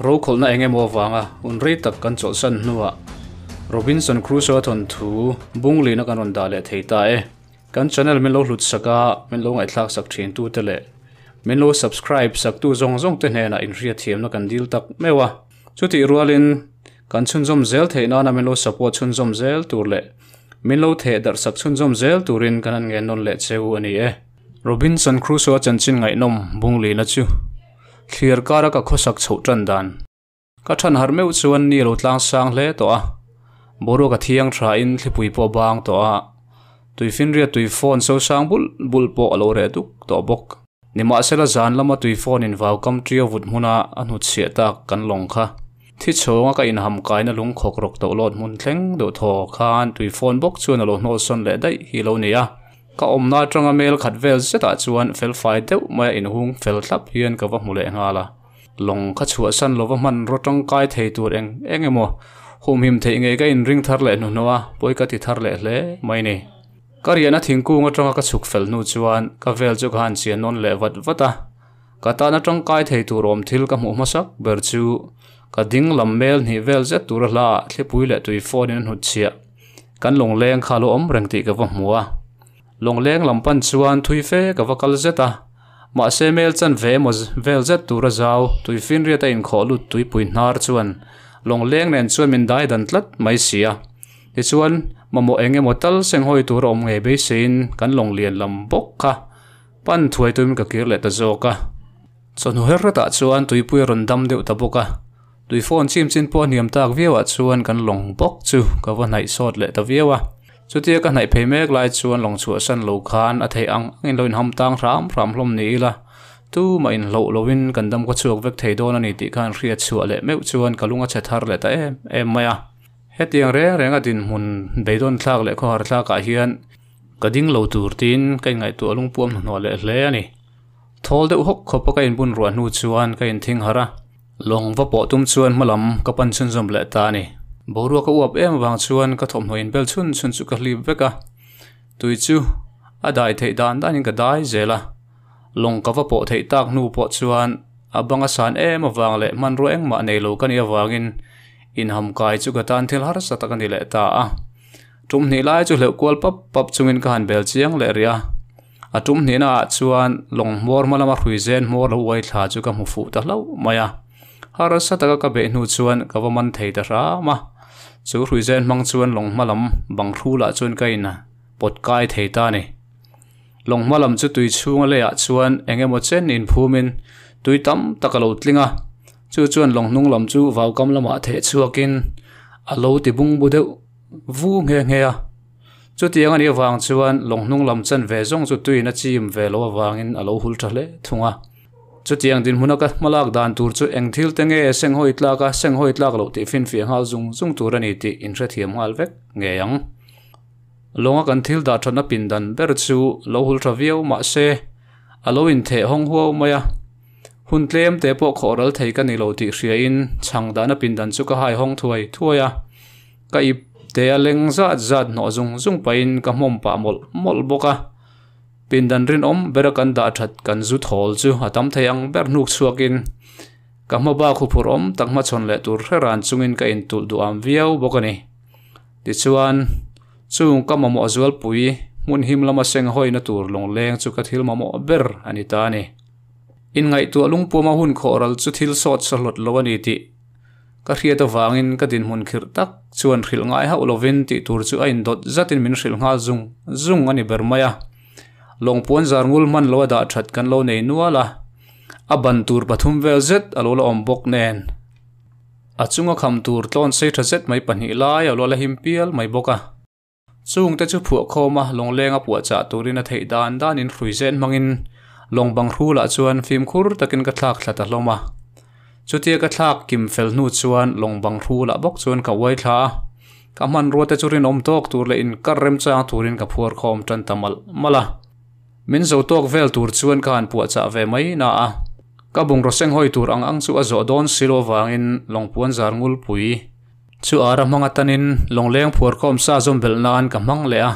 ro kholna enge mo wanga unrei tak kan chol san nuwa Robinson Crusoe thon thu bungli na kan onda le theita e kan channel min lo hlut saka min lo ngai thlak sak thin tu te le Mình lo subscribe sak tu zong zong te hne na in ria thiam na kan dil tak mewa chuti rualin kan chun zom zel theina na mình lo support chun zom zel tur le min lo the dar sak chun zom zel turin kanan nge non le cheu ani e Robinson Crusoe chân chanchin ngai nom bungli na chu thlir kara ka khosak chho tran dan ka than har me chuan ni lo tlang sang hle to a boru ka thiang tha in thlipui po bang to a tuifin ria tui phone so sang bul bul po alo re tu to bok nima sela zan lama tui phone in vau kam trio vut huna anu che ta kan long kha thi chhonga ka in ham kai na lung khok rok to lot mun thleng do tho khan tui phone bok chuan alo hno son le dai hi lo ni a ka om na tanga mel khat vel zeta chuan fel fai deuh mai in hung fel thlap hian ka va mule nga la long kha chua san lova man ro tang kai thei tur eng eng emo hum him thei nge ka in ring thar le no nowa poi ka ti thar le hle mai ni ka riana thingku nga tanga ka chuk fel nu chuan ka vel chu khan chian non le vat vata ka ta na tang kai thei tur om thil ka mu ma sak ber chu ka ding lam mel ni vel zet tur hla thlepui le tui phone in hut chia kan long leng kha lo om reng ti ka va mua lồng leng lampan chuan thui fe ka vakal zeta Mà xe mel chân ve mo vel zet tu ra zau tui fin ria ta in kho lut tui pui nar chuan lồng leng nen chuan min dai dan tlat mai sia ti chuan mamo enge motal seng hoi tu rom nge be xin kan long lian lam bốc kha pan thuai tuim ka kir le ta zo ka chon her ra ta chuan tui pui ron dam deuh ta boka tui phone chim chin po niam tak viawa chuan kan long Bốc chu ka va nai sot lệ ta viawa สุดที่กันไหนเพย์เมกไลชวนลงชัวสันโลคานอัธยอังอินลอยหำตังรามรำลมนี้ละตู้มาอินโลโลวินกันดำก็ชวกเวกเทโดนันติการเรียดชัวเล่เมวชวนกะลุงอัจฉริเละแต่เอ็มเอ็มมายเฮตียงเร่เรง็ดินมุนเบดอนทากเละข้อหาทากอาเฮียนกระดิ่งโลตูรตินกันไงตัวลุงปวมหนวเล่เลยนี่ทอลเดอหกขบกันบุญรัวนูชวนกันทิ้งหระลงวาปอตุ้มชวนมาลำกับปันชนสมเล่ตานี่ boru ka uap em wang chuan ka thom hoin bel chun chun chu ka hlip veka tui chu a dai đàn dan dan in ka dai zela long ka va thầy thei tak nu po chuan abanga san em awang le man ro eng mà nei lo kan i awangin in ham kai chu ka tan thil har sa tak ani le ta à tum ni lai chu le kwal pap pap chungin ka han bel chiang le ria a tum ni na ah chuan long mor malama hrui zen mor lo wai chú chu ka mu fu ta lo maya har sa tak ka be nu chuan ka va man thầy ta ra mà chú rủi ren mang chuan lòng ma lắm bằng thu lạ chuan cây na, bột cai thầy ta nè lòng ma lắm chú tùy chu ngã lệ chuan anh em một chén nín phu mình tùy tắm tắc lộ tling à chú chuan lòng nung lắm chú vào cam lắm ạ thể chua kinh à lâu thì bung bù đậu vu nghe nghe à chú tiếng anh yêu vàng chuan lòng nung lắm chân về rong chú tùy nó chim về lâu vàng in à lâu hul trả lệ thùng à chu chiang din hunaka malak dan tur chu eng thil te nge seng hoi tlaka seng hoi tlak lo ti fin fiang hal zung zung tur ani ti in thre thiam hal vek nge yang longa kan thil da thona pin dan ber chu lo hul tha viau ma se alo in the hong huo maya hun tlem te po khoral thei ka ni lo ti hria in chang dana pin dan chu ka hai hong thuai thuaya ka i te aleng zat zat no zung zung pain ka mom pa mol mol boka pindan rin om berak an da that kan zu thol chu atam thei ang ber nuk chuakin kama om takma chon le tur heran chungin ka in tul du am viau bokani ti chuan chung kama mo azwal pui mun him lama seng hoi na tur long leng chu hil mamo ma ber anita ni in ngay tu lung pu ma hun khoral chu thil sot salot lowani ti ka hria vangin wangin mun din hun khir chuan ril ngai ha ulovin ti tur chu ain dot zatin min ril nga zung zung ani ber maya ลงพวนจารงุลมันโวดาชัดกันโลในนัวละ อบันตูรปทุมเวลเซตอโลละอมบกแนนอาจุงก็คำตูรต้นเซทเซตไม่ปันหิลายอโลละหิมเปียลไม่บกอะจุงแต่จุผัวเโามาลงเลงอปัวจ่าตูรินเทิดดานด้านินฟรุเซนมังอินลงบังรูละชวนฟิมคูร์ตะกินกระทากลัตะลงมาจุดเตียกระทากกิมเฟลนูชวนลงบังรูละบกชวนกับไว้ท้าคำมันรัวแต่จุรินอมตอกตูรเลอินกระเรมจ้างตูรินกับพัวคามจันตะมัลมาละ min zo tok vel tur chuan khan pu cha ve mai na a ka bung ro seng hoi tur ang ang chu a zo don silo long puan zar ngul pui chu ara manga tanin longleng phur kom sa zom bel nan ka mang le a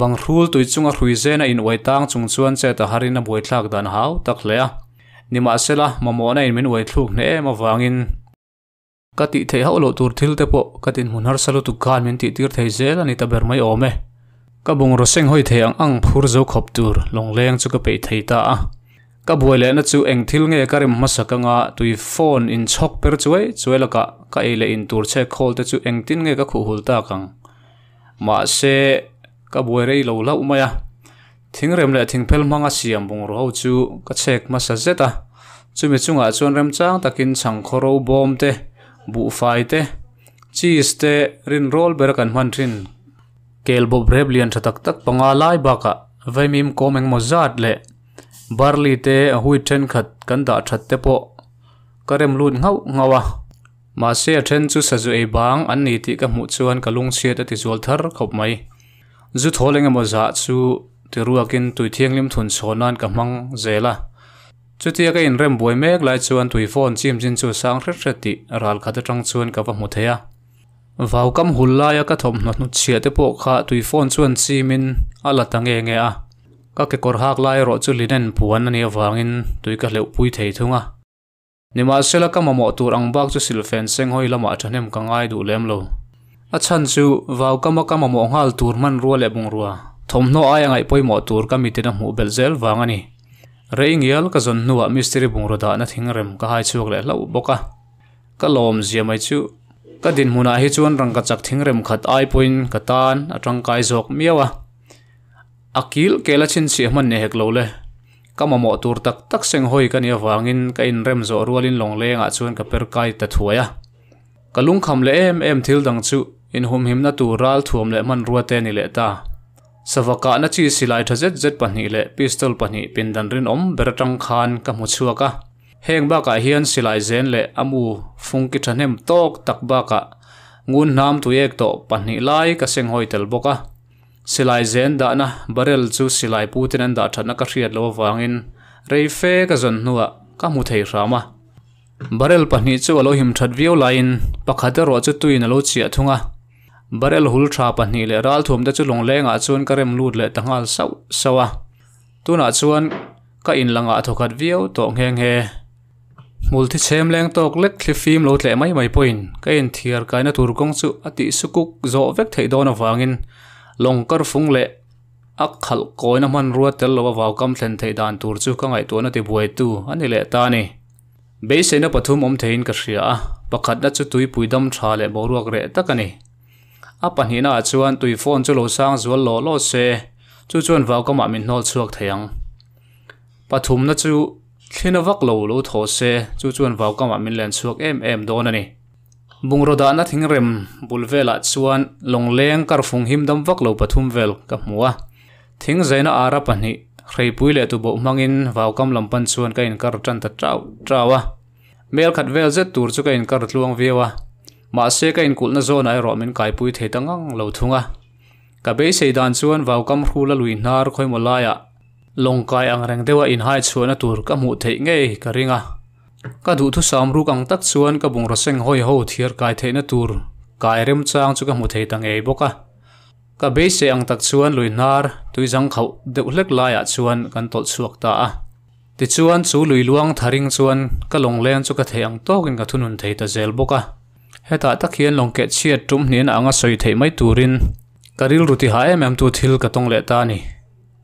bang rul tui chunga hrui zena in wai tang chung chuan che ta harina boi thlak dan hau tak le a nima sela mamona in min wai thluk ne ma wangin ka ti thei ho lo tur thil te po ka tin hun har salu tu khan min ti tir thei zel ani ta ber mai ome cả bung ro seng hoi the ang ang phur zo khop tur long leng chu ka pe thei ta cả ka buai le na chu eng nghe nge ka rim masaka nga tui phone in chok per chuai cả, cả ka ele in tur che khol te chu eng tin nghe ka khu hul ta kang ma se ka buai rei lo lau maya thing rem le thing phel manga siam bung ro chu ka chek masa zeta chumi chunga chuan rem chang takin chang khoro bom te bu fai te cheese te rin roll ber kan hoàn rin เกลบบเรบเลียนชะตักตักปงอาไลายบักะไวมิมโกมเองมจัดเละบาร์ลีเตอหุยเชนขัดกันดาชัดเตปกระเรมลุนเงาเงาวะมาเสียเชนจูสัจเอบางอันนี้ที่กับมุจวนกับลุงเสียติจวลทาร์ขบไม่จุดโหเลงมจัดจูที่รัวกินตุยเทียงลิมทุนโซนันกับมังเจล่ะจุดที่ก็อินเริ่มบวยเมกไลจวนตุยฟอนจิมจินจูสังเรติรัลขัดจังจวนกับมุเทีย vào cam hồn lai các thom na nu chia te po kha tui phone chuan chimin ala nghe nghe à các cái kor hak lai nên anh ro chu linen puan ani awangin tui ka leu pui thei thunga nima sela ka mamo tur ang bak chu silfen là mà lama thanem càng ai du lem lo a chan chu vau kama ka mamo ngal tur man ruwa le bung ruwa thom nó ai ngai poi mo tur ka mitina mu bel zel anh rồi nghe reingial ka zon nuốt mystery bung ro da na thingrem ka hai chú chuak lâu bốc à ka lom gì mà chú các ka din hmuna ah hi chuan rangka chak thingrem khát ai puin ka tan ở trong cái atangkai zawk miawa akil kela chin si hman ne hek lo le kama mo tur tak tắc seng hoi ka nia wangin ka in rem ruồi rualin long le nga ah chuan các per kai ta thuaya Các lung kham le em em thil dang chu in hum him na tu ral thuam le man ruate ni le ta savaka na chi silai tha zet zet pahni le pistol pahni pindan rin om beratang khan ka mu chuaka heng baka hian silai zen le amu phung ki thanem tok tak baka ngun nam tu ek to panni lai ka seng hoi tel boka silai zen da na barel chu silai putin an da thana ka hriat lo wangin rei fe ka zon nuwa ka mu thei rama barel pahni chu alo him that view line pakhata ro chu tuin alo chi athunga barel hul tha pahni le ral thum da chu long lenga ah chuan karem lut le tangal sau sawa tuna chuan ka in langa ah thokat view to ngheng he multi chem leng tok lek thli film lo tle mai mai point kain thiar kaina tur kong chu ati sukuk zo vek thei don awangin longkar phung le akhal koina man ruwa tel lo wa kam thlen thei dan tur chu ka ngai tona ti buai tu ani le ta ni be se na pathum om thein ka hria pakhat na chu tui puidam tha le boruak re takani a panhina chuan tui phone chu lo sang zual lo lo se chu chuan vau kama min hol chuak theyang pathum na chu thina vak lo lo tho se chu chuan vau kama min len chuak em em don ani bungroda na thing rem bulvela ah chuan longleng kar phung him đâm dam vak lo pathum vel ka hmua thing zaina ara pani hrei pui le tu in vào cam kam lampan chuan cái in kar tan ta trau trawa mel khát vel zet tur cho cái in kar tluang vewa Mà xe cái in này rồi mình cài ai ro min kai pui the tangang lo thunga xây be sei vào cam khu kam lùi la lui hnar khoi molaya longkai ang reng dewa in hai các chuan a tur ka hmuh theih nge ka ringa ka duh thu sam ruk ang tak chuan ka hôi seng hoi ho thiar kai theina tur kai rem cho các ka hmu thei tang ei boka ka be se ang tak chuan lui nar tui jang khau deuh hlek lai a ah chuan kan tol chuak ta a ah. ti chuan chu lui luang tharing chuan ka long cho chu ka thei ang tok in ka thunun thei ta zel boka heta tak hian longke chiat tum hnin anga soi thei mai turin karil ruti ha em em tu thil ka tong le ta ni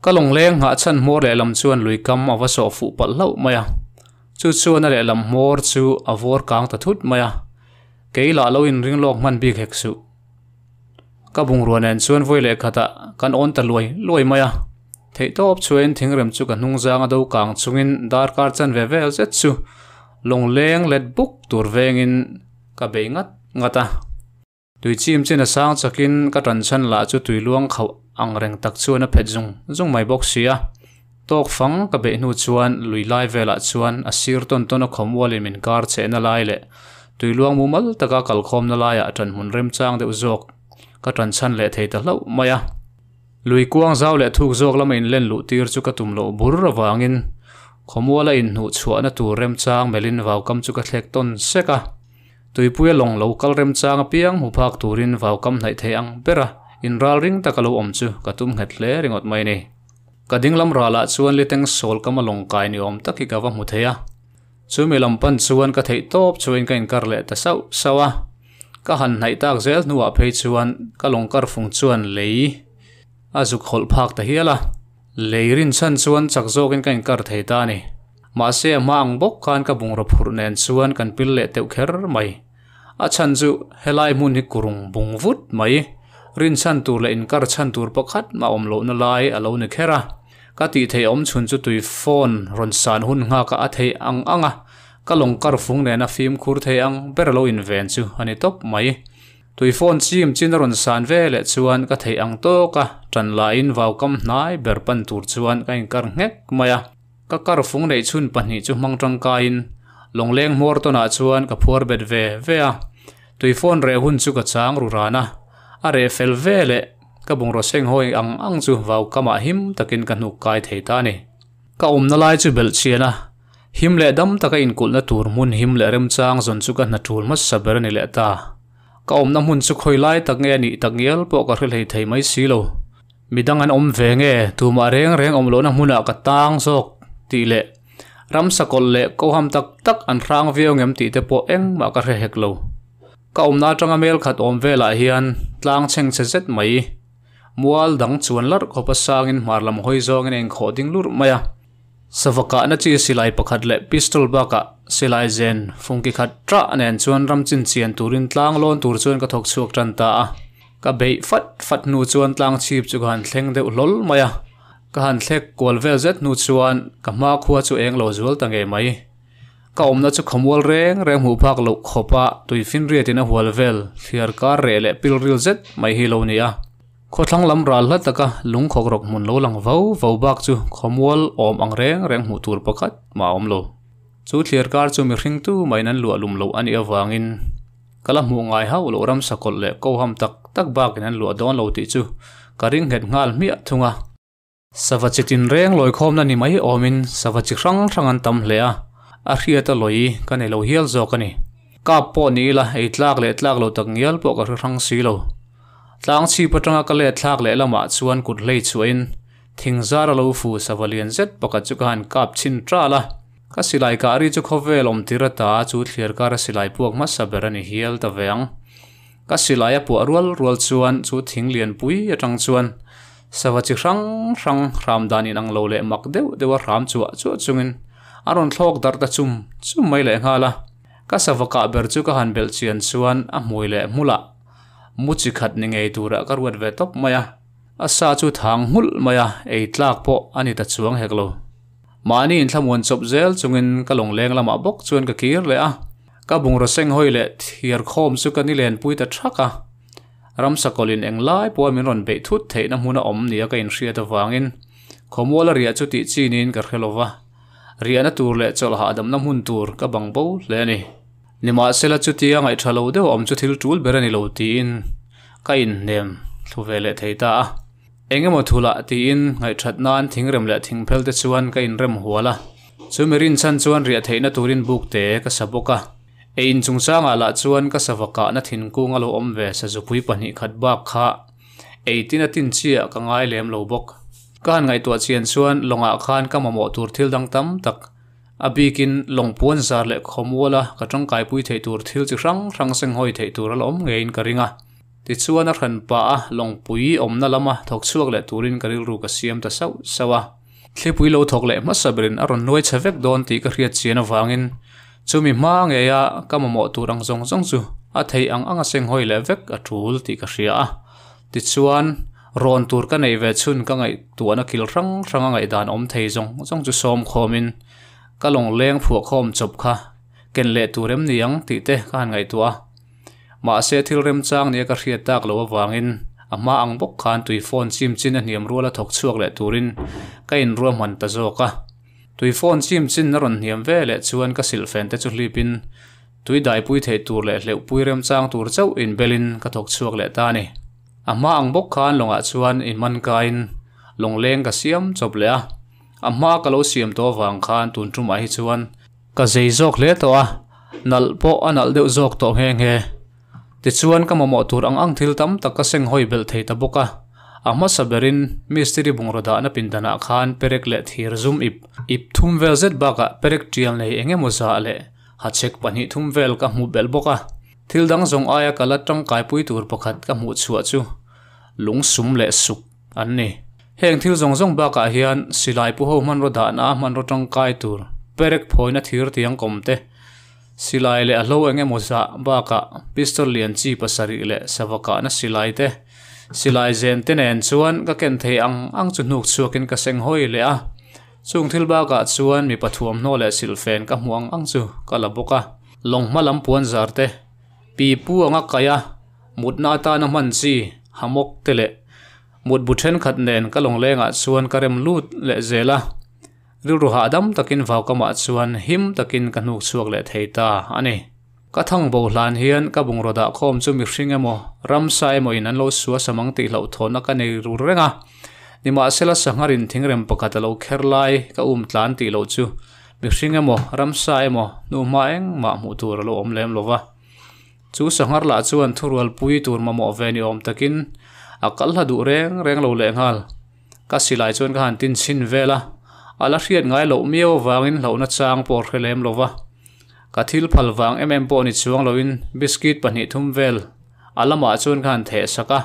ก็ลงเลี้ยงหาชันมัวเล่ลำชวนลุยกำอวสอฟุปัลเล่ามาจุดชวนเล่ลำมัวจูอวอร์กางตะทุดมาเกยละเล่าอินริงโลกมันบีเฮกสุก็บุงรัวเนนชวนฟุ้ยเล่ขตะกันอ่อนตะลวยลวยมาเทิดอบชวนทิ้งเริ่มจุกันหงจางดูกางชงินดาร์การชันเวเวลเจ็ดสูลงเลี้ยงเล็ดบุกตัวเวงินก็เบงัดงัดอ่ะ tui chim chen a sang chakin ka tran chan la chu tui luang khau ang reng tak chuan a phet dùng zung mai box sia tok fang các be nu chuan lùi lai vela chuan a sir ton tôn a khom wal mình kar che nó lai le tui luang mu mal taka kal khom na lai a tran hun rem chang de uzok ka tran chan thấy thei lâu mày à lùi kuang zau le thu zok là mình lên lu tir cho ka tum lo bur ra vàng in wangin khomwala in nu chuan a tu rem chang melin vau kam chu ka xe ton seka tuipui long local rem changa piang mu phak turin vau kam nai the ang bera in ral ring takalo om chu katum het le ringot mai ni kading lam rala ah chuan liteng sol kama long kai ni om takhi ka wa mu theya chu mi lam pan chuan ka thei top chuin ka in kar le ta sau sawa ka han nai tak zel nuwa ah phei chuan ka long kar fung chuan lei azuk hol phak ta hiala leirin chan chuan chak zokin ka in kar thei ta ni มาเสียมังบกกันกับบุงรพุรเนนส่วนกันพิลเลเตวเคอร์ไม่อาชันจุเฮลัยมุนิกรุงบุงวุฒไม่รินชันตูเลอินการชันตูประคัดมาอมโลนลายอโลนิเคระกติเทอมชุนจุตุยฟอนรอนสานหุนงากะอเทอังอังะกะลงการฟุงเนนฟิล์มคูร์เทอังเบรโลอินเวนซูอันนี้ตบไม่ตุยฟอนซิมจินรอนสานเวเล่วนก็เทียงโตกะจันลน์วาวกำนายเบรปันตูร์ส่วนกะอินการเงกมาย ka kar fung nei chun pahnih chu hmang tangka in longleng hmawr tawnah à chuan ka phuar bet ve ve a à. tuifawn re hun chu ka chang rurana a à re fel ve le ka bungraw seng hawi ang ang chu vau kamah him takin ka hnuk kai thei ta ni ka umna lai chu bel chiana him le dam taka inkulna tur mun him le rem chang zon chu ka hna thul mas saber ni le ta ka omna hun chu khoi lai tak nge ni tak ngel po ka hrel hei thei mai silo lo midang an om ve nge tu ma reng reng om lo na hmuna ka tang sok tỷ lệ ram sa kol le ko ham tak tak an rang veo ngem ti te po eng ma ka re hek lo ka om na tanga mel khat om ve la hian tlang cheng che zet mai mual dang chuan lar ko pa sangin marlam hoi zong en kho ding lur maya savaka na lại silai khát le pistol baka lại zen fungki khat tra anen chuan ram chin chian turin tlang lon tur chuan có thok chuak tan ta ka bei fat fat nu chuan tlang chip chu gan thleng deuh lol maya ka han thlek kual vel zet nu chuan ka ma khua chu eng lo zual ta nge mai ka omna chu khomwal reng reng hu phak lo khopa tui fin ri tina hual vel thiar ka re le pil ril zet mai hi lo nia kho thlang lam ral la taka lung khok rok mun lo lang vau vau bak chu khomwal om ang reng reng hu tur pakhat ma om lo chu thiar kar chu mi hring tu mai nan lu alum lo ani awangin kala mu ngai ha lo ram sakol le ko ham tak tak bak nan lu don lo ti chu karing het ngal mi thunga savachikin reng loi khom na ni mai omin savachi hrang hrang an tam hle a a hriat a loi kan elo hial zo kani ka po ni la ei tlak le tlak lo tak ngial po ka hrang si lo tlang chi patanga ka le thlak le lama ah chuan kut hlei chuin thing zara lo fu savalian zet paka chukan kap chin tra la ka silai ka ari chu khove lom tirata chu thlir ka ra silai puak ma saberani hial ta veng ka silai a pu arwal rual chuan chu thing lian pui atang chuan Sawa chi rang rang ram danin ang lo le mak deu dewa ram chua chua chungin. Aron thlok dar ta chum chum mai le nga la. Ka sawa ka ber chu ka han bel chian chuan a mui le mula. Mu chi khat ni ngei tura ka ruat ve top maya. Asa chu thang hul maya ei tlak po ani ta chuang hek lo. Mani in thlamuan chop zel chungin ka long leng lama bok chuan ka kir le a. Ka bungra seng hoi le thiar khom chu ka ni len pui ta thaka. ram sakolin eng lai po min ron be thut the na hmuna om nia ka in hria ta wangin khomwala ria chu ti chinin ka khelova riana tur le chol ha adam na hun tur ka bang bo le ni nima sela chu ti angai thalo de om chu thil tul berani lo ti in ka in nem thuvele theita engemaw thula ti in ngai thatnan thingrem le thingphel te chuan ka in rem huala chu merin chan chuan ria theina turin buk te ka saboka e in chung sang a la chuan ka savaka ah na thin ku nga lo om ve sa zu pui pani khat ba kha e tin atin chia ah ka ngai lem lo bok ka han ngai tua chian chuan longa khan ka mamo tur thil dang tam tak abikin longpuan zar le khomwala ah ka tang kai pui thei tur thil chi rang rang seng hoi thei tur al om ngein ka ringa ti chuan a ran pa a long pui om na lama thok chuak le turin ka ril ru ka siam ta sau sawa thle pui lo thok le ma sabrin a ron noi chawek don ti ka hriat chian awangin chu mi ma nge ya ka mo mo tu rang zong zong chu a thei ang anga seng hoi le vek a thul ti ka hria a ti chuan ron tur ka nei ve chun ka ngai tu na kil rang rang ngai dan om thei zong zong chu som khomin ka long leng phu khom chop kha ken le tu rem niang ti te kan ngai tu a ma se thil rem chang ne ka hria tak lo wangin ama ang bok khan tui phone sim chin a niam ruala thok chuak le turin ka in ruam han ta zo ka tui phone chim chin na ron hiam ve le chuan ka sil fen te chu hlipin tui dai pui thei tur le hleu pui rem chang tur chau in belin ka thok chuak le ta nè, ni ama ang bok khan longa chuan in man kain long leng ka siam chụp le à, ama ka lo siam to wang khan tun trung hi chuan ka dây zok le to a nal po anal deuh zok to heng he ti chuan ka momo tour ang ang thil tâm tak ka sinh hoi bel thei ta bốc à ama sabarin misteri bungroda na pindana khan perek le thir zum ip ip thum vel zet baka perek tial nei enge moza le hachek pani thum vel ka mu bel boka dang zong aya kala tang kai pui tur pakhat ka mu chua chu lung sum le suk anne heng thil zong zong ba ka hian silai pu ho man ro da na man ro tang kai tur perek phoina thir tiang komte silai le a lo enge moza ka pistol lian chi pasari le savaka na silai te silai zen te nen chuan ka ken thei ang ang chu hnuk chuakin ka seng hoi lẽ à chung thil ba ka chuan mi pathuam no le sil fen ka hmuang ang chu ka la boka long malam puan zar te pi pu anga kaya mut na ta na man chi hamok te le mut bu then khat nen ka long lenga chuan ka rem lut le zela rilru ha dam takin vau kama chuan him takin ka hnuk chuak le thấy ta ani ka thang bo hlan hian ka bung roda khom chú mi sinh emaw ram sa emaw in an lo suwa samang ti lo thona ka nei ru renga nima sela sangarin thingrem pakhat lo kherlai ka um tlan ti lo chu mi sinh emaw ram sa emaw nu ma eng ma mu tur lo om lem lova chu sangar la chuan thurual pui tu ma mo ve ni om takin akal ha du reng reng lo le ngal ka silai chuan ka han tin sin vela ala hriat ngai lo miao wangin lo na chang por khelem va ka thil phal wang em em pawh ni chuang loin biscuit pahnih thum vel a lamah chuan khan theh saka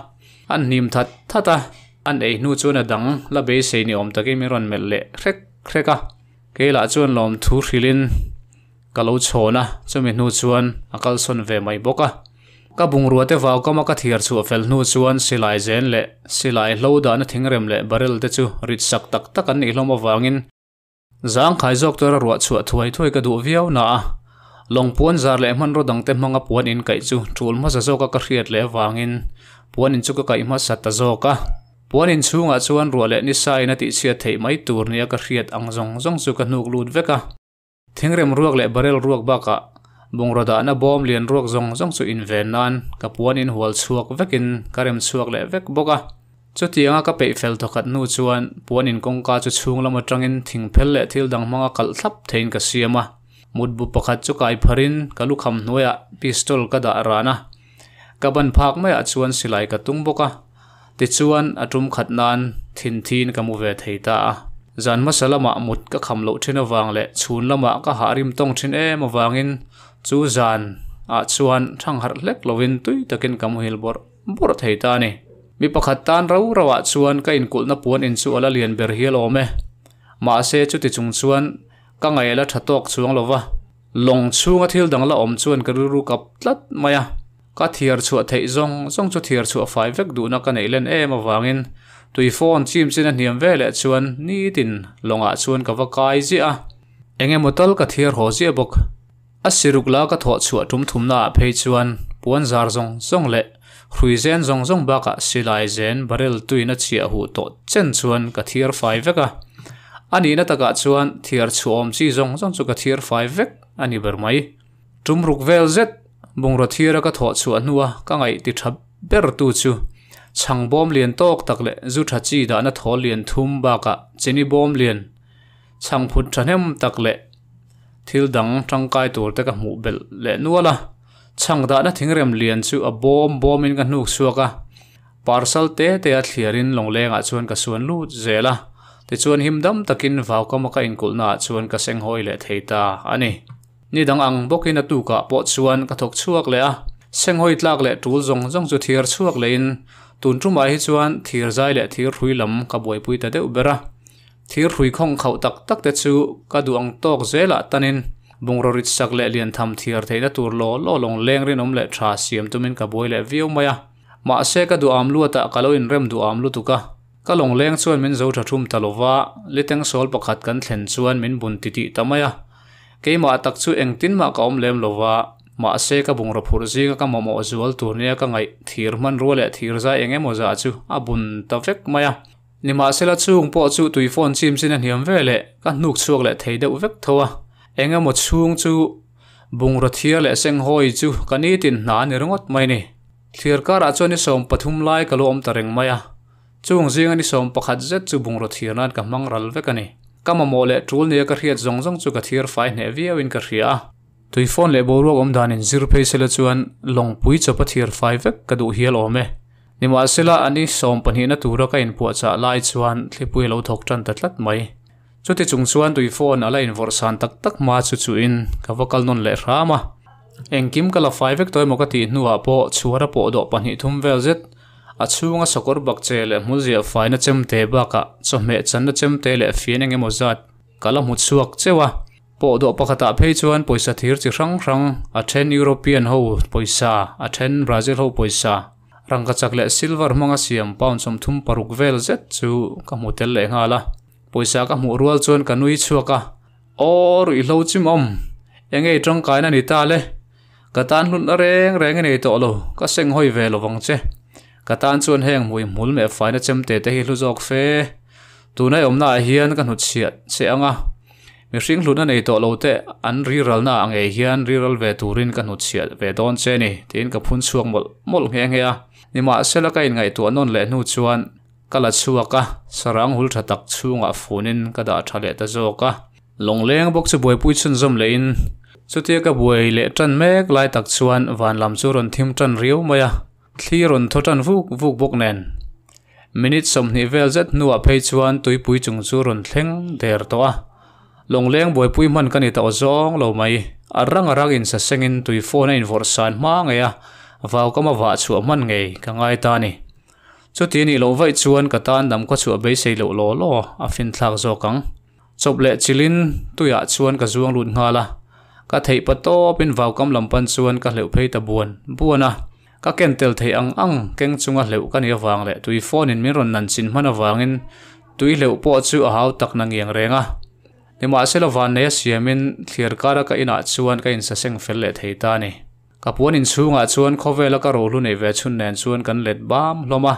an hnim that thata an ei nu chuan a dang la be sei ni awm takin mi ron mel le à hreka là chuan lawm thu hrilin ka lo chhawna chumi hnu chuan a kal sawn ve mai bawka ruột bungrua te vau kama ka thiar chu fel hnu chuan silai zen le silai hlo thính thingrem le barrel te chu rit sak tắc tắc an ni hlawm awangin zang khai zawk tora ruah chu a thuai thuai ka duh viau na long puan zar le man ro dang te manga puan in kai chu thul ma zazo ka ka hriat le wangin puan in chu ka kai ma sat ta zo ka puan in chunga chuan ro le ni sai na ti chia thei mai tur nia ka hriat ang zong zong chu ka nuk lut veka thingrem ruak le barel ruak ba ka bung roda na bom lian ruak zong zong chu in ven nan ka puan in hual chuak vekin karem chuak le vek boka chu tianga ka pei fel to khat nu chuan puan in kongka chu chhung lama tangin thing phel le thil dang manga kal thlap thein ka siama mutbu pakhat chu kai pharin kalukham hnuaiah pistol ka dah rana ka phak mai a chuan silai ka tung boka ti chuan atum khatnan thin thin ka mu ve thei a zan masalama mut ka kham lo thina wang le chhun lama ka harim tong thin em awangin chu zan a chuan thang har lek lovin tui takin kam hil bor bor thei ta ni mi pakhat tan ro rawa chuan ka in kulna puan in chu ala lian ber hi lo me ma se chu ti chung chuan ka ngai la thatok chuang lova long chunga thil dang la om chuan ka ru kap tlat maya ka thiar chu thei zong zong chu thiar chu fai vek du na ka nei lên em mà vàng in tui phong chim chin a hniam ve le chuan ni tin longa chuan ka vakai ji a enge motal ka thiar ho ji à a siruk la ka tho chu tum thum na phei chuan puan zar rong zong le hrui zen zong zong ba ka silai zen barel tuina chia hu to chen cái ka phải fai veka อันนี้นะตกาศะชวนทีร์ชูอมซีจงจังสุกทีร์ไฟเวกอันนี้เปอร์ไม่จุมรุกเวลเซ็ตบุงรถทีร์ก็ถอดชวนนัวก็ไงติดทับเบอร์ตูจูช่างบอมเลียนโตกตะเละจุดทัจีด้านทถอดเลียนทุ่มบากะเจนีบอมเลียนช่างพุทธเนมตะเละทิลดังจังไกตัวตะกับหมูเบลเละนัวละช่างด้านะทิ้งเรียมเลียนจูอับบอมบอมเองกันนุกสัวกะปาร์เซลเตเตียทีรินลงเลงอา่ะ่วนกับส่วนลูดเจล่ะ ti chuan him dam takin vaukama ka inkulna chuan ka senghoi le theita ani nidang ang bokin atuka po chuan ka thok chuak le a senghoi tlak le tul zong zong chu thir chuak lein tun tu mai hi chuan thir zai le thir hrui lam ka boi pui ta de ubera thir hrui khong khau tak tak te chu ka duang tok zela tanin bungraw rit sak le lian tham thir theina tur lo lo long leng rin om le tha siam tumin ka boi le viu maya ma xe cả du am lu ta ka lo in rem du am lu tu ka ka long leng chuan min zo tha thum talova leteng sol pakhat kan thlen chuan min bun ti ti tamaya keima tak chu engtin ma ka om lem lova ma se ka bungra phur zinga ka momo zual turnia ka ngai thir man role thir za enge mo za chu abun ta vek maya nima sela chung po chu tui phone chim sin an hiam vele ka nuk chuak le theideu vek thowa enge mo chung chu bungra thia le seng hoi chu kani tin na ni rongot mai ni thir ka ra chu ni som pathum lai ka lo om tareng maya chung zing ani som pakhat zet chu bungraw thirnan ka hmang ral vek ani kamamaw leh ṭul nia ka hriat zawng zawng chu ka thir fai via win ka hria a tui phone leh boruak awm danin zir phei se le chuan longpui chopa thir fai vek ka duh hial awm e nima sila ani som panhina tura ka inpuah cha lai chuan thlipui lo thawk ṭan ta tlat mai chu ti chung chuan tui phone ala in vor san tak tak ma chu chu in ka vokal non le hrama engkim kala fai vek toimawka tih hnuah pawh chuara pawh dawh pahnih thum vel zet a chunga sokor bakche le mulzia faina chemte baka chome channa chemte le fianeng emozat kala mutsuak chewa po do pakata phei chuan poisa thir chi hrang hrang a then european ho poisa a then brazil ho poisa rangka chakle silver hmanga siam pound som thum paruk vel zet chu ka motel le ngala poisa ka mu rual chuan kanui chuaka or i lo chim om enge tong kaina ni ta le ka tan hlun reng reng e nei to lo ka seng hoi ve lo wang che katan chuan heng mui mul me faina chemte te hi lu jok fe tuna omna ah hian kan hut chiat se anga mi hring hluna nei to lo te an ri ralna ange hian ri ral ve turin kan hut chiat ve don che ni tin ka phun chuang mol mol nge nge a nima selaka in ngai tu anon le nu chuan kala chuaka sarang hul thatak chunga ah phunin kada thale ta zoka longleng bok chu boipui chun zum lein chutia ka buai le tan mek lai tak chuan van lam chu ron thim tan riu maya thi run thot an vuk vuk bok nen minute som ni vel zet nu a phei chuan tui pui chung chu run thleng der to a long leng boy pui man kan i ta zong lo mai arang arang in sa sengin tui phone in vor san ma nge a vào có mà vạ chùa mân nghề cả ta nè cho tí nị lộ vậy chuan cả tan đầm có chùa bấy xây lộ lộ lộ à phiên thạc dò cắn chụp lệ chỉ linh tôi ạ chuan cả zuang lụt ngà la cả thầy bắt to pin vào cam lầm pan chuan cả liệu phê ta buồn buồn à ka kentel thei ang ang keng chunga leu ka ni awang le tui phone in miron nan chin man awangin tui leu po chu a hau tak nang yang renga nima sel awan ne siamin thlir kara ka ina chuan ka in sa seng fel le thei ta ni ka puan in chunga chuan khovela ka rolu nei ve chun nen chuan lệ bám bam hloma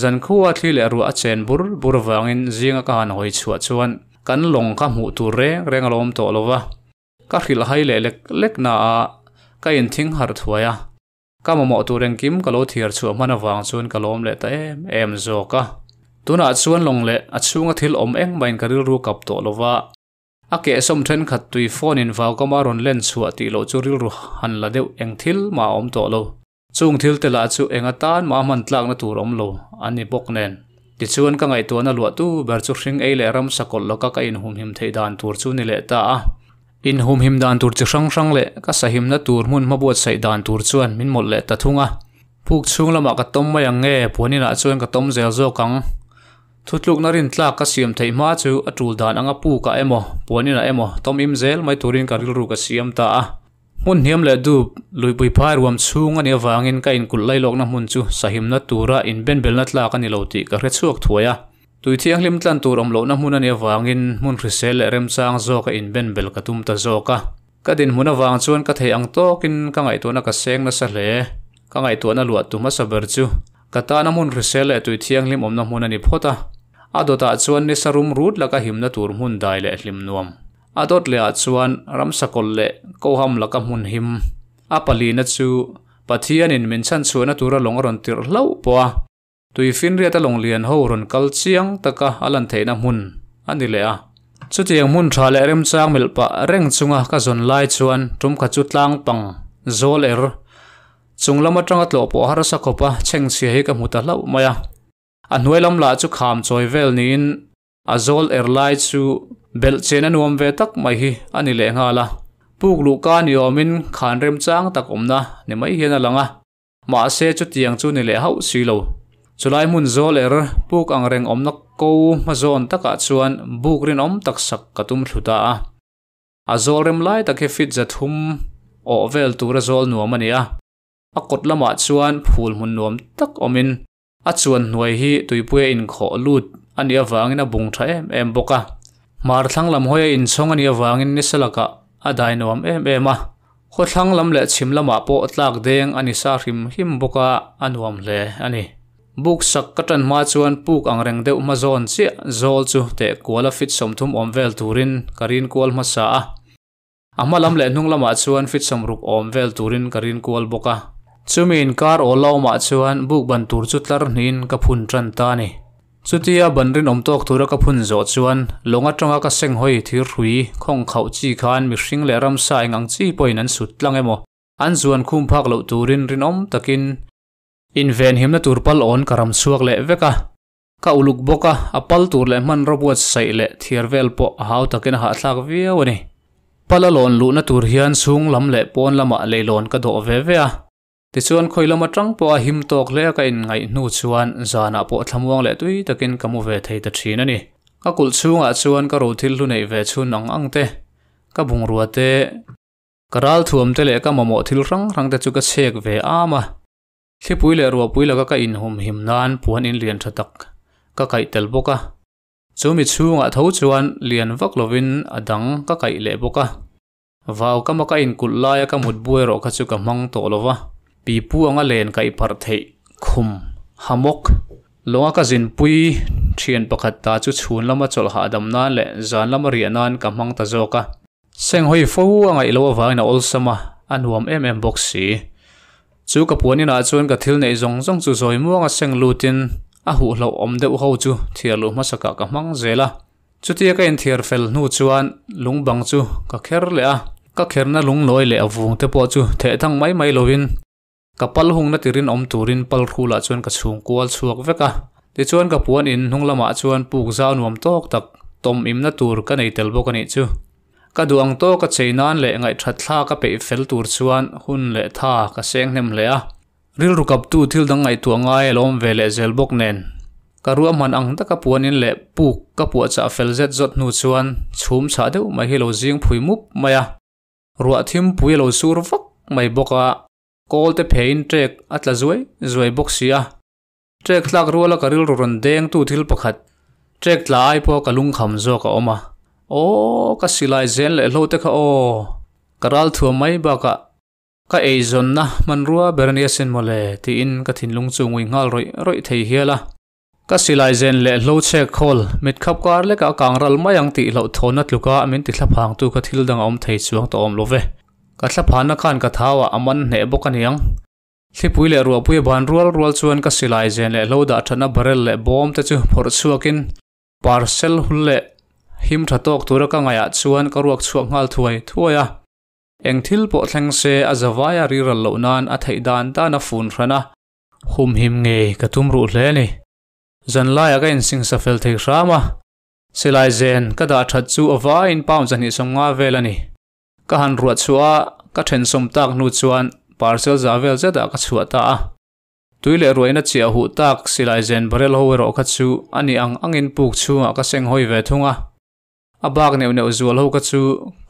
dân khuwa thli le ru a chen bur bur wangin zinga ka han hoi chua chuan kan long ka mu tu reng reng lom to lova ka khil hai lệ lệ lệ na a ka in thing har thuaya các mo mo tu reng kim ka lo thiar chu man vàng chun ka lom le ta em em zo ka tuna chuan long le achunga thil om eng bain ka ril ru kap to lova ake som then khát tui phone in vào có maron len chu ati lo chu ril ru han la deu eng thil ma om to lo chung thil te la chu enga tan ma man tlak nó tur om lo ani bok nen ti chuan ka ngai to na lua tu ber chu sinh ei le ram sakol lo ka ka in hum him thei dan tur chu lệ ta in hum him dan tur chi hrang hrang le ka sa him na tur hmun mabot sai dan tur chuan min mot le ta thunga phuk chung lama ka tom mai ang nge puanina ah chuan ka tom zel zo kang thutluk na rin tla ka siam thei ma chu atul dan anga pu ka emo puanina ah emo tom im zel mai turin ka rilru ka siam ta a mun hiam le du lui pui phai ruam chung ani awangin ka in kul lai lok na mun chu sahim na tura in ben bel na tla ka ni lo ti ka hre chuak thuaya tui chiang lim tlan tur om lo na muna ani awangin mun hrisel le rem chang zawka e in ben bel katum ta kadin muna awang chuan ka thei ang tokin ka ngai tuana ka seng na sa hle e. ka ngai luat tuma sa ber chu katana hmun hrisel le tui chiang lim om na muna ani phota adota ah chuan ni sarum rut laka himna tur hmun dai le hlim nuam adot le ah chuan ramsakol le koham laka mun him apalina chu pathianin min chan chuana tura longaron tir lau pawa tùy phiên ria ta lồng liền hô rồn kal chiang taka alan thế na mun anh đi lẹ à chút tiền mun trả lệ rem sang mil pa reng chunga ka zon lai chuan tum ka chút lang pang zol er chung lama tanga tlo po har sa ko pa cheng si he ka lâu mày maya a nuai lam la chu kham choi vel nin a zol er lai chu bel chen anuam ve tak mai hi ani le nga la puk lu ka ni omin khan rem chang takom na mấy ni mai hian alanga ma se chu tiang chu ni le hậu si lo chulai mun zol er puk ang reng om nak ko ma zon taka chuan buk rin om tak sak katum thuta a a zol rem lai tak fit za thum o vel tu ra zol nuam ania a kot lama chuan phul mun nuam tak omin a chuan hnuai hi tuipui in kho lut ania wangin na bung tha em em boka mar thang lam hoya in chong ania wangin ni salaka a dai nuam em em a kho lam le chim lama ah po tlak deng ani sa rim him boka anuam le ani บุกสักกันมาชวนปุกอังเรงเดวมาจอนเสียจอลจูเตะกัวลฟิตสมทุมอมเวลทูรินกรินกัวลมาสาอามาลำเล่นุงละมาชวนฟิตสมรุกอมเวลทูรินกรินกัวลบกะจูมินคาร์โอลาวมาชวนบุกบันทูรจุดลาร์นินกับพุนจันตานีสุดที่บันรินอมตอกทุระกับพุนจอดชวนลงอัตรงกับเซงหอยที่รุยของเขาจีคานมิชิงเล่รำสายงังจีปอยนั้นสุดลังเอโมอันชวนคุมพักเหล่าทูรินรินอมตะกิน inven himna turpal on karam suak le veka ka uluk boka apal tur le man robot sai le thirvel po hau takin ha thlak viawani palalon luna tur hian sung lam le pon lama leilon ka do ve ve a ti chuan khoi lama tang po a him tok le ka in ngai nu chuan zana po thlamuang le tui takin kamu ve thei ta thin ani ka kul chunga chuan ka ro thil lu nei ve chu nang ang te ka bung ruate karal thuam te le ka mamo thil rang rang te chu ka chek ve ama khi pui le ruwa pui laka ka in hum him nan puan in lian thatak ka kai tel boka chu mi chunga tho chuan lian vak lovin adang à ka kai le boka vào ka maka in kul lai các mut bui ro các chu ka mang to lova pi pu anga len kai par thei khum hamok longa các jin pui thian pakhat ta chu chhun lama chol ha dam nan le zan lama ri nan ka mang ta zoka seng hoi phu anga ilo wa na ol sama an huam em em box si chú cả buồn như là chuan cả thiếu này rong rong chú rồi mua cả sang lutin à hụ lâu om đeo hậu chú thiệt lu mà sạc cả mang dễ la chú tiếc cái anh thiệt phèl nu chuan lúng bằng chú cả khéo lẹ à cả khéo na lúng lôi lẹ vùng te bỏ chú thế thằng mấy mấy lovin cả pal hùng na tirin om turin pal khu la chuan cả chung kual chuak veka ti chuan cả buồn in hung lama chuan puk zau nuam tok tak tom im na tur cái này tel bo ka ni chu ka duang to ka cheinan le ngai that tha ka pe fel tur chuan hun le tha ka seng nem le a ril rukap tu thil dang ngai tuanga e lom ve le zel bok nen ka ruam han ang ta ka puanin le pu ka pu cha fel zet zot nu chuan chhum cha deuh mai hi lo jing phui mup maya ruwa thim pui lo sur vak mai boka kol te phein trek atla zuai zuai bok sia trek tlak ruala ka ril ruron deng tu thil pakhat trek ai po ka lung kham zo ka oma o oh, ka silai zen le lo te ka o oh, karal thua mai ba ka ka ei zon na man rua berania sen mole ti in ka thin lung chu ngui ngal roi roi thei hiala ka silai zen le lo che khol mit khap kar le ka kangral ma yang ti lo thona tluka amin ti thlapang tu ka thil dang om thei chuang to om love ka na khan ka thawa aman hne kan yang thipui le ruwa pui ban rual rual chuan ka silai zen le lo da thana barel le bom te chu phor chuakin parcel hul him tha tok tura ka ngaya ah chuan ka ruak chuak ngal thuai thuaya ah. eng thil po thleng se a zawaya ri ral lo nan a thei dan ta na fun hrana ah. hum him nge ka tum ru hle ni zan lai aga in sing sa fel thei rama selai zen ka da that chu awa in pound zan hi som nga vel ani ka han ruat chua ka then som tak nu chuan parcel za vel zeta ka chua ta a tuile ruaina chia hu tak silai zen barel ho ro kha chu ani ang angin puk chu a ka seng hoi ve thunga abak neu neu zual ho ka chu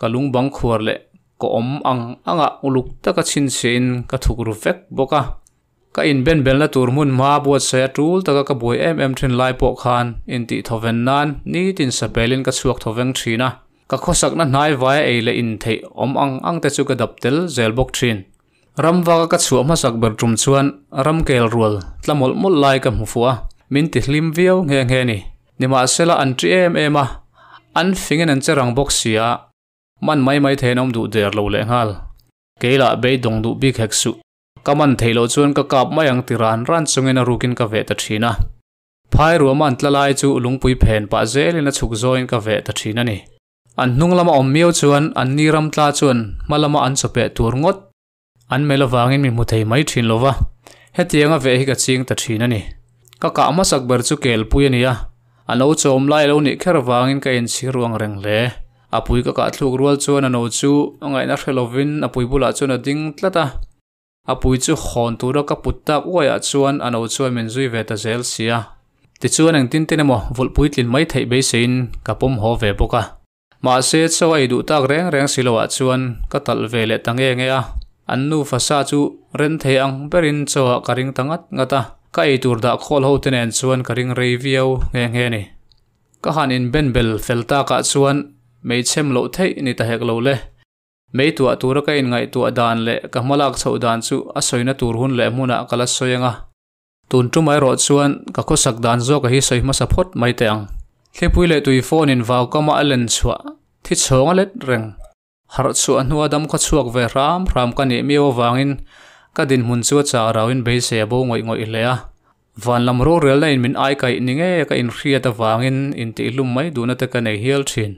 kalung bang khuar le ko om ang anga uluk ta ka chin sin ka thuk ru vek boka ka in ben bel na tur mun ma bo se tul ta ka boy em em thin lai po khan in ti thoven nan ni tin sa pelin ka chuak thoveng thina ka khosak na nai vai ei le in thei om ang ang te chu ka daptel zel bok thin ram wa ka chu ma sak ber tum chuan ram kel rul tlamol mol lai ka mu fuwa min ti hlim viau nge nge ni nima sela an tri em em a an fingen an cherang box sia man mai mai the nom du der lo le ngal keila be dong du bi khek su kaman theilo chuan ka kap mai ang tiran ran chungena rukin ka ve ta thina phai ru man tlalai chu lungpui phen pa zelina chuk zoin ka ve ta thina ni an nung lama om miêu chuan an ni ram tla chuan malama an chope tur ngot an melo wangin mi mu thei mai thin lova hetianga ve hi ka ching ta thina ni ka ka ma sak ber chu kel pui ania ano chawm lai lo nih kher wangin ka in si ruang reng le apui ka ka thluk rual chuan ano chu angai na hrelovin apui bula chuan a ding tlata apui chu khon tura uay puttap uaya ah chuan ano chuan men zui về ta zel sia ti chuan ang tin tenemo volpui tlin mai thei be sein ka pom ho ve boka ma se chaw ai du tak reng reng silowa ah chuan ka tal về ve le tange nge a annu fasa chu ren thei ang berin chaw ah ka ring tangat à. ก็ไอตัวดักคอลเฮาเทนส่วนการิงเรียวเงี้ยเงี้ยก็หันอินเบนเบลเฟลตากัดส่วนไม่เชื่อมโลกไทยในตะเฮกโลเลไม่ตัวตัวก็อินไงตัวดานเลก็มาลักสู่ดานสู่อสวยนะตัวหุ่นเลมุนักกลัสโซยังอ่ะตุนจุไม่รอดส่วนก็คุศักดานโจก็ฮิสวยมาสะพดไม่เตีงเทปพูดเลยตัวุยฟอนอินวาวก็มาเล่นสัวที่ช่องเล็ดเร่งฮาร์ดส่วนหัวดำก็ช่วยเวรามรามกันเนี่ยมีว่างอิน ka din mun chu cha rawin be se bo ngoi ngoi le a van lam ro rel in min ai kai ni nge ka in hria ta wangin in ti lum mai du na ta ka nei hial thin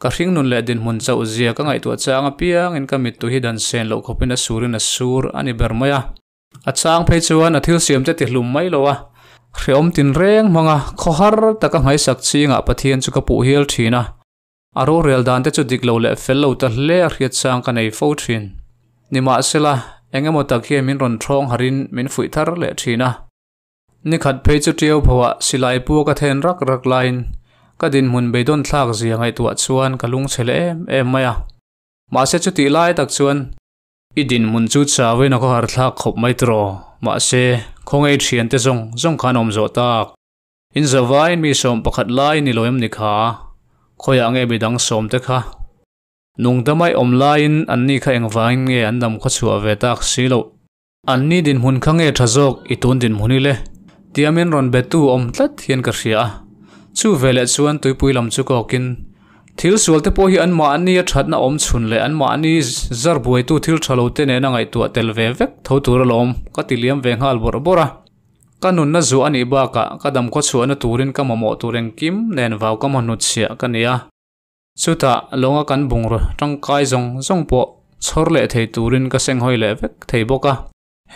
ka hring nun le din mun chau zia ka ngai tu changa piang in ka mit tu hi dan sen lo khopin a surin a sur ani bermaya a chang phei chuan a thil siam te ti lum mai lo a hreom tin reng manga khohar taka ngai sak chi nga pathian chu ka pu hial thina aro rel dan te chu diklo le fel lo ta hle a hriat chang ka nei fo thin nima sela เองก็มตะเคียนมินรนทรงหรินมินฝุ่ยทาร์เละทีนะนี่ขัดเพจจุดเดียวเพราะว่าสิไลปัวกระเทนรักรักไลน์ก็ดินมุนเบด้นทากเสียงไอตัวชวนกะลุงเฉลเอ็มเอ็มไม่อะมาเสจุดติไลตักชวนอีดินมุนจุดสาวเวนก็หารทากขบไม่ตรอมาเสคงไอเทียนเตซงจงขานอมโจตากอินสวายมีสมประคัดไลนิลอยมีขคาคอยังไงไปดังสมเตค่ะ nungdamai omlain anni kha engwain nge andam kha chu avetak silo anni din hun kha nge thazok itun din munile tiamen ron betu om tlat hian ka ria chu vele chuan tuipui lam chu kokin thil sualte po hi anma anni a thatna om chun le anma ani zar buai tu thil thalo te ne na ngai tu tel ve vek tho tur lom ka tiliam veng hal bor bora kanun na zu ani ba ka kadam kho chu ana turin ka mamo tureng kim nen vau ka manut sia kania ta Suta longa kan bungra tang kai zong zong po chor le thei turin ka seng hoi le vek thei boka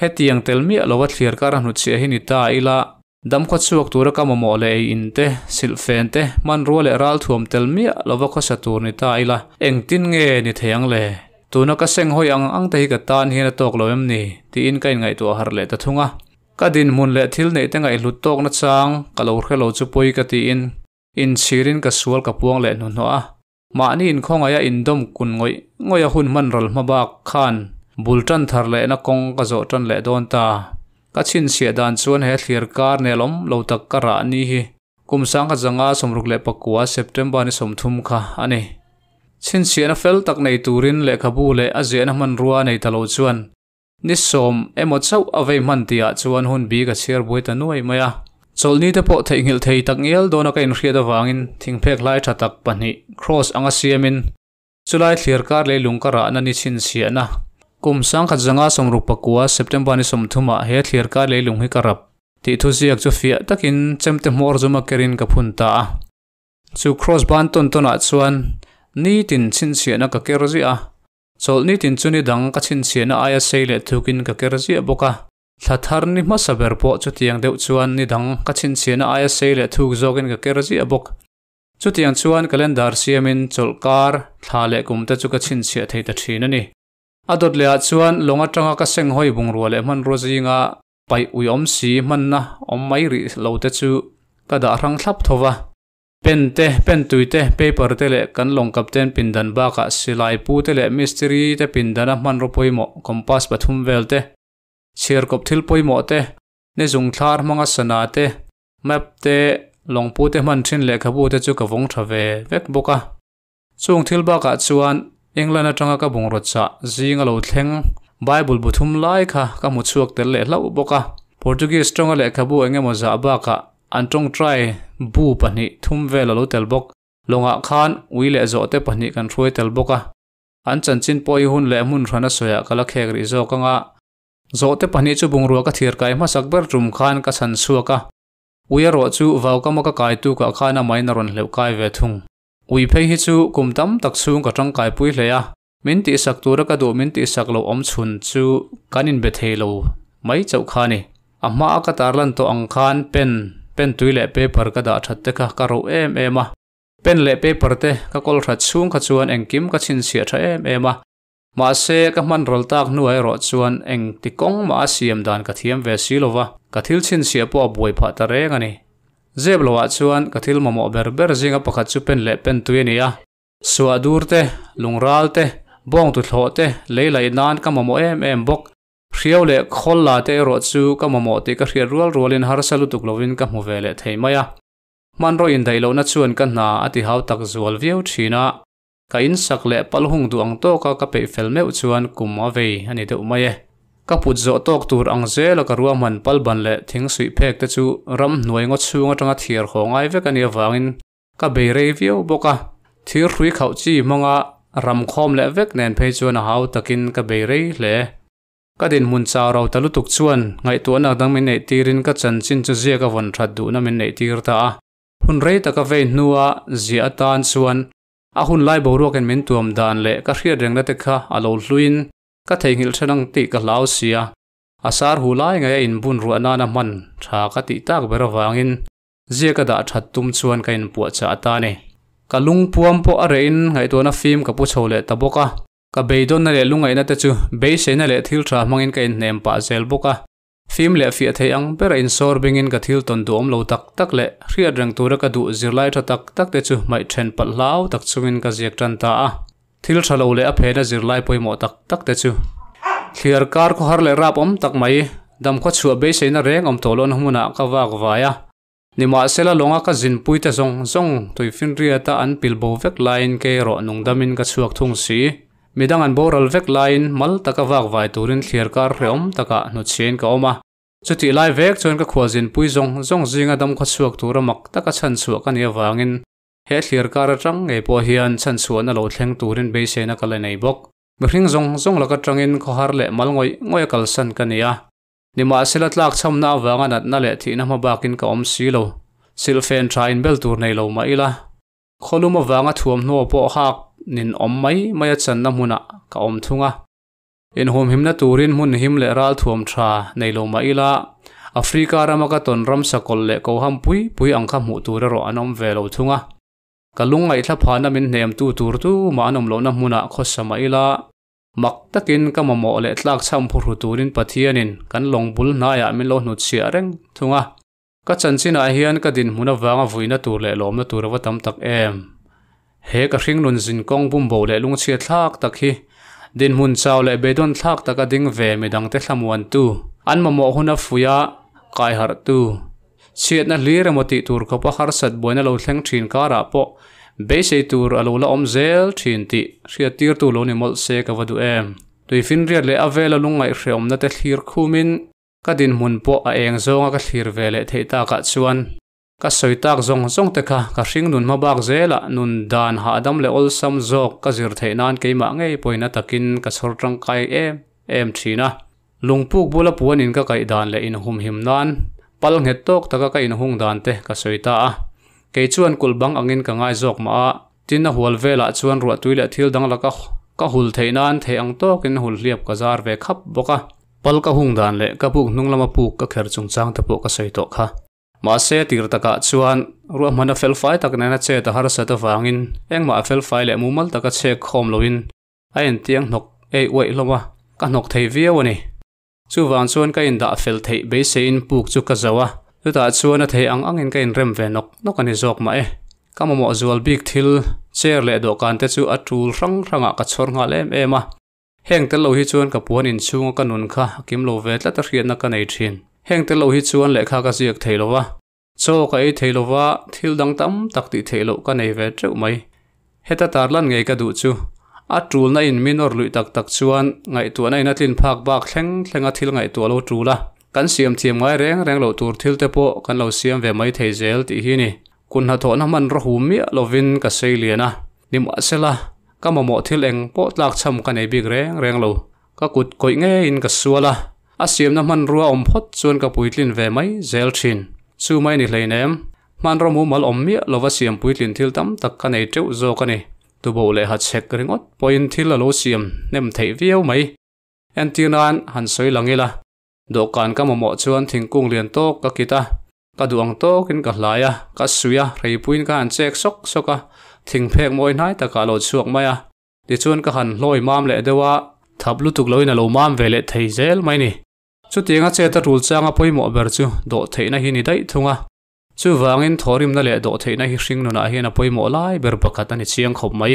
heti ang tel mi lo wat thlir kar hnu che hi ni ta ila dam kho chuak tura ka momo le in te sil fen tế, man ro le ral thum tel mi lo wa kho sa tur ni ta ila anh tin nghe nge ni theyang le tuna ka seng hoi ang ang te hi ka tan hi na tok lo em ni ti in kain ngai tu har le ta thunga ka din môn le thil nei te ngai lut tok na chang ka lo khe lo chu poi ka ti in in chirin ka sual ka puang le nu no a mà anh nhìn không ai in dom kun ngồi ngồi hôn man rồi mà bạc khan bul trăn thar lệ na kong ka zo trăn lệ don ta ka chin sia dan chuan hết thlir kar nè lom lâu tak ka ra ni hi kum á ka zanga somruk le pakwa september này ni thum kha ani chin sia na fell tak nei turin le kha bu le a ze na man ruwa nei talo chuan ni som emo chau avei man tia chuan hun bi ka chher boi ta mày à solni te pawh theih nghilh thei tak ngel dawna ka inhriat avangin thingphek lai tha tak pahnih cross anga siamin chulai thlir kar le lungka rahna ni chin siana kum sang khat zanga somruk pakua september ni somthuma he thlir kar le lung hi karap ti thu ziak chu fia takin chemte mor zuma kerin ka phun ta chu cross ban ton tona ah chuan ni tin chin siana ka ker zia solni tin chuni dang ka chin siana aya sei le thukin ka ker zia boka Thatharni masaber po chutiang deuh chuan ni dang kachin chena ISA le thuk zogen ka kerji abok. Chutiang chuan kalendar siamin cholkar thla le kumta chu kachin sia thei ta thina ni. Adot le chuan longa tanga ka seng hoi bung ro le man rozi nga pai ui om si man na om mai ri lo te chu kada rang thlap thowa. pen te pen tui te paper te le kan long kap ten pindan ba ka silai pu te le mystery te pindana man ropoi mo compass pathum vel te chiếc kop thil poi mo te ne zung thar manga sana te map te long pu te man thin le kha bu te chu ka vong tha ve vek boka chung thil ba ka ah chuan england atanga ka bung ro cha zinga lo thleng bible bu thum lai kha ka mu chuak tel le lau boka portuguese tonga le kha bu enge mo za ba ka an tong try bu pani thum ve lo tel bok longa khan ui le zo te pani kan throi tel boka an chan chin poi hun le mun rana soya kala khek ri zo kanga โจเตปนิจูบุงรัวก็เทียรกไก่มาสักเบอร์รุมขานก็สันสัวก็อุยรัวจูว่าก็มัก็ไก่ตู้ก็ข้าน่ะไม่นรนเลวไก่เวทุงวุยเพ่งฮิจูกุมตั้มตักซูงก็จั้งไก่ปุ้ยเลยอะมินติสักตัวก็ดูมินติสักโลอมชุนจูกันินเบทเฮโลไม่เจ้าขานี่อามาอักตาลันตัวอังขานเป็นเป็นตุยเล่เปเปอร์ก็ด่าชัดเตก็การู้เอ็มเอ็มอะเป็นเล็บเปเปอร์เตก็คอลชัดซูงก็ชวนเอ็งกิมก็ชินเสียใจเอ็มเอ็มอะ mà se các man rol tak nuôi ai ro anh eng ti kong ma siam dan ka thiam ve silova ka thil chin sia po boi pha ta re ngani zeb lowa chuan ka thil mamo ber ber zinga pakhat chu pen le pen tu ni a suwa dur te lungral te bong tu thlo te leilai nan ka mamo em em bok hriau le khol la te ro chu ka mamo te ka hria rual rolin har salu tuk lovin ka mu ve le theimaya man ro in dai lo na chuan ka na ati hau tak zual viau china ka in sak le palhung du ang to ka ka pe fel meu chuan kuma ve ani deuh mai e ka put zo tok tur ang zel ka ruam han pal ban le thing sui phek te chu ram hnuai ngo chunga tanga thiar hongai vek ani awangin ka be re view boka thir hrui khau chi manga ram khom le vek nen phe chuan a hau takin ka be re le e. ka din mun cha ro talu tuk chuan ngai tu na dang min nei tirin ka chan chin chu zia ka von that du na min nei tir ta hun rei ta ka ve nuwa zia tan chuan a hun lai bo ruak en min tuam dan le ka hria reng na te kha a lo luin ka theihil thanang ti ka lau sia asar hulai ngai in bun ru anana man tha ka ti tak berawangin zia ka da that tum chuan ka in pu cha ata ne ka lung puam po are in ngai to na film ka pu chhole ta boka ka beidon na le lungai na te chu be se na le thil tha mangin ka in nem pa zel boka phim lệ phía thấy ang bera in sor bingin ka thil ton duom lo tak tak le riat rang tura ka du zirlai tha tak để te chu mai then pat lau tak chungin ka ziak tan ta a thil thalo le a phena zirlai poimo tak để te khi ở car ko har le rap om tak mai dam kho chu be se na reng om tolon humuna ka wak vaya nima sela longa ka zin pui te zong zong tui phim ria ta an pil bo vek line ke ro nung damin ka chuak thung si midang an boral vek line mal taka wak vai turin clear car re om taka no chen ôm à chu ti lai vek chuan ka khuazin pui zong zong zinga dam kha chuak tur amak taka chan chuak ani awangin he thlir kar atang nge po hian chan chuan a lo thleng turin be se na kala nei bok mihring zong zong laka tangin khohar le malngoi ngoi kal san kania ma sila tlak cham na awanga nat na le thi na ma bakin ka om si lo sil fen tha in bel tur nei lo ma ila kholum awanga thuam no po hak nin om mai mai chan na muna ka om thunga in hom himna turin mun him le ral thuam tha nei lo ma ila afrika ramaka ton ram sakol le ko ham pui pui ang kha mu tur ro anom ve lo thunga kalung ngai thla phana min nem tu tur tu ma anom lo na muna kho sama ila mak takin ka mamo le tlak cham phur hu turin pathianin kan long bul na ya min lo nut sia reng thunga ka chanchin a ah hian ka din huna wanga vuina tur le lom na tur wa tam tak em he ka hring nun zin kong bum bo le lung chia thlak tak hi din hun sao le bedon thak taka ding ve dang te hlamuan tu an mamo huna fuya kai har tu siat na lir moti tur ko pa har sat boina lo thleng thin kara po be se tur alo la om zel thin ti ria tir tu lo ni mol se ka wadu em tui fin ria le avela lu ngai hreom na te thlir khumin din mun po a eng zonga ka thlir ve le theita ka chuan ka soitak zong zong te kha ka hring nun mabak zela nun dan ha adam le olsam zok ka zir theinan keima ngei poina takin ka sor tang kai e, em em thina lungpuk bula puan in ka kai dan le in hum him nan pal nge tok taka ka in hung dan te ka soita a ke chuan kulbang angin ka ngai zok ma a tinna hual vela chuan ruwa tuile thil dang laka ka hul theinan the ang tok in hul hliap ka zar ve khap boka pal ka hung dan le ka puk hnung lama puk ka kher chung chang te pawh ka soito kha ma se tir taka chuan ruah mana fel fai tak nena che ta har sa ta wangin engma fel fai le mumal taka che khom loin a en tiang nok ei wei loma ka nok thei viaw ani chu wang chuan ka in da fel thei be se in puk chu ka zawa tu ta chuan a thei ang ang in ka in rem ve nok nok ani jok ma e ka mo zual big thil chair le dawhkan te chu a tul rang ranga ah ka chhor nga lem ema heng te lo hi chuan ka puan in chunga kanun kha kim lo ve tla ta hriat na ka nei thin heng te lo hi chuan lekha ka ziak theilowa chaw ka ei theilowa thil dang tam tak ti theilo ka nei ve teuh mai heta tar lan ngei ka du chu a tul na in minor lui tak tak chuan ngai tu na in atlin phak bak thleng thlenga thil ngai tu lo la kan siam thiam ngai reng reng lo tur thil te po kan lo siam ve mai thei zel ti hi ni kun ha tho na man ro hu mi lovin ka sei liana nim asela ka mo mo thil eng po tlak cham ka nei big reng reng lo ka kut koi nge in ka suala a siam na man rua om phot chuan ka puitlin ve mai zel thin chu mai ni hlein em man romu mal om mi lova siam puitlin thil tam tak ka nei teu zo ka ni tu bo le hat chek ringot point thil lo siam nem thei viau mai en tin an han soi langila dawhkan ka momo chuan thingkung lian tawk ka kita ka duang to tawkin ka hlaia ka suia reipuin ka an chek sok soka thing phek moi nai taka lo chuak maya ti chuan ka han hloi mam le dewa thaplu tuk loina lo mam ve le thei zel mai ni chu tianga cheta rul changa poimo ber chu do theina hi ni dai thunga chu wangin thorim na le do theina hi hring nona hi na poimo lai ber pakhat ani chiang khop mai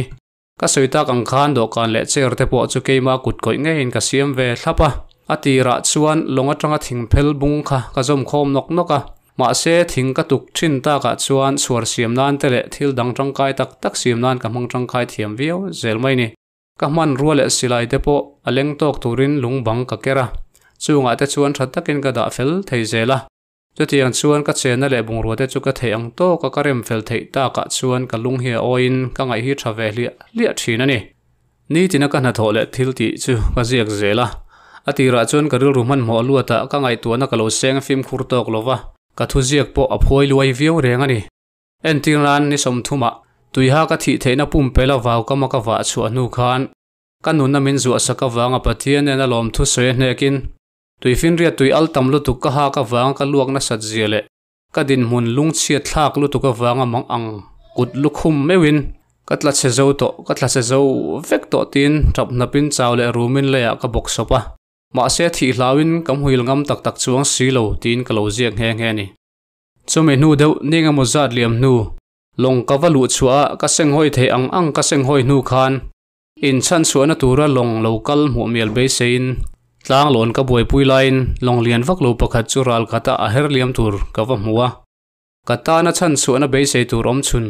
ka ta kang khan do kan le cher te po chu keima kut koi nge in ka siam ve thlapa ati ra chuan cái thình thingphel bung kha ka zoom khom nok noka mà xe thình ka tục chín ta ka chuan suar xiêm nan te lệ thil dang trong kai tắc tắc xiêm nan ka mang tang kai thiam viau zel mai ni ka man ruale silai te po aleng tok turin lung bang ka kera chunga te chuan that takin ka da fel thei zela chutiang chuan ka chena le bungrua te chu ka thei ang to ka karem fel thei ta ka chuan ka lung hia oin ka ngai hi thave hlia lia thin ani ni tina ka na tho le thil ti chu ka ziak zela atira chuan ka ril ruman mo lua ta ka ngai tuana ka lo seng phim khur tok lova ka thu ziak po aphoi luai viau reng ani en ting ran ni som thuma tuiha ka thi theina pum pela vaw ka ma ka wa chu anu khan ka nun na min zu asaka wanga pathian en a lom thu se hnekin tui fin ria tui al tam lu tu ka ha ka wang ka luak na sat ziale ka din mun lung chia thlak lu tu ka wang amang ang kut lu khum mewin ka tla che zo to ka tla che zo vek to tin tap na pin chaw le rumin le ka bok sopa ma se thi hlawin kam huil ngam tak tak chuang si lo tin ka lo ziak nghe nghe ni chumi nu deuh ninga mo zat liam nu long ka valu chua ka seng hoi the ang ang ka seng hoi nu khan in chan chuana tura long local mu miel be sein tlang lon ka boi pui lain long lian vak lo pakhat chu ral kata a her liam tur ka va mua kata na chan su na be se tur om chun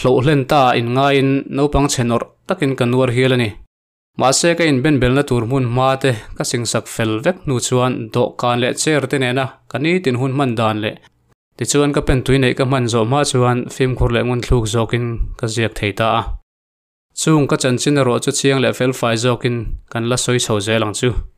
hlo hlen ta in nga in no pang chenor takin kanwar hial ani ma se ka in ben bel na tur mun ma te ka sing sak fel vek nu chuan do kan le cher te ne na kani tin hun man dan le ti chuan ka pen tui nei ka man zo ma chuan film khur le ngun thluk zokin ka ziak thei ta a chung ka chan chin ro chu chiang le fel fai zokin kan la soi chho ze lang chu